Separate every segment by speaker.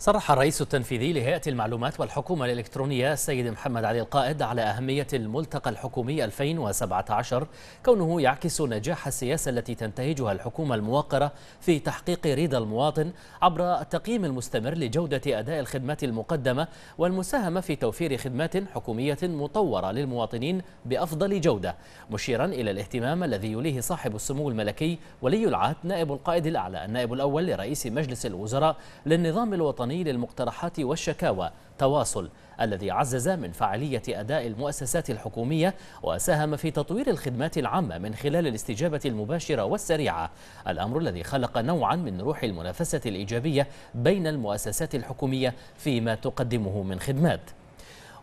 Speaker 1: صرح الرئيس التنفيذي لهيئة المعلومات والحكومة الإلكترونية السيد محمد علي القائد على أهمية الملتقى الحكومي 2017 كونه يعكس نجاح السياسة التي تنتهجها الحكومة الموقرة في تحقيق رضا المواطن عبر التقييم المستمر لجودة أداء الخدمات المقدمة والمساهمة في توفير خدمات حكومية مطورة للمواطنين بأفضل جودة مشيرا إلى الاهتمام الذي يوليه صاحب السمو الملكي ولي العهد نائب القائد الأعلى النائب الأول لرئيس مجلس الوزراء للنظام الوطني الوطني للمقترحات والشكاوى تواصل الذي عزز من فعالية أداء المؤسسات الحكومية وساهم في تطوير الخدمات العامة من خلال الاستجابة المباشرة والسريعة الأمر الذي خلق نوعا من روح المنافسة الإيجابية بين المؤسسات الحكومية فيما تقدمه من خدمات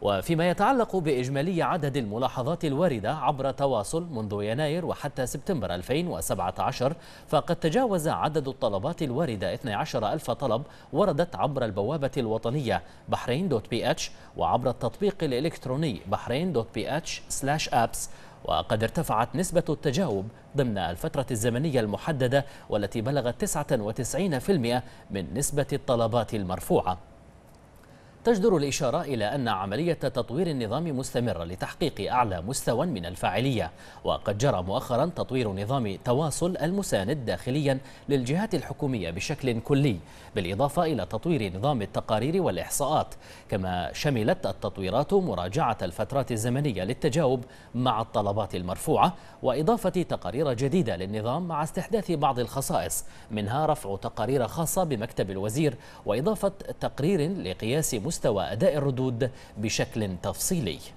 Speaker 1: وفيما يتعلق بإجمالي عدد الملاحظات الواردة عبر تواصل منذ يناير وحتى سبتمبر 2017 فقد تجاوز عدد الطلبات الواردة 12 ألف طلب وردت عبر البوابة الوطنية بحرين دوت بي اتش وعبر التطبيق الإلكتروني بحرين دوت بي اتش سلاش أبس وقد ارتفعت نسبة التجاوب ضمن الفترة الزمنية المحددة والتي بلغت 99% من نسبة الطلبات المرفوعة تجدر الإشارة إلى أن عملية تطوير النظام مستمرة لتحقيق أعلى مستوى من الفاعلية وقد جرى مؤخرا تطوير نظام تواصل المساند داخليا للجهات الحكومية بشكل كلي بالإضافة إلى تطوير نظام التقارير والإحصاءات كما شملت التطويرات مراجعة الفترات الزمنية للتجاوب مع الطلبات المرفوعة وإضافة تقارير جديدة للنظام مع استحداث بعض الخصائص منها رفع تقارير خاصة بمكتب الوزير وإضافة تقرير لقياس مستوى مستوى أداء الردود بشكل تفصيلي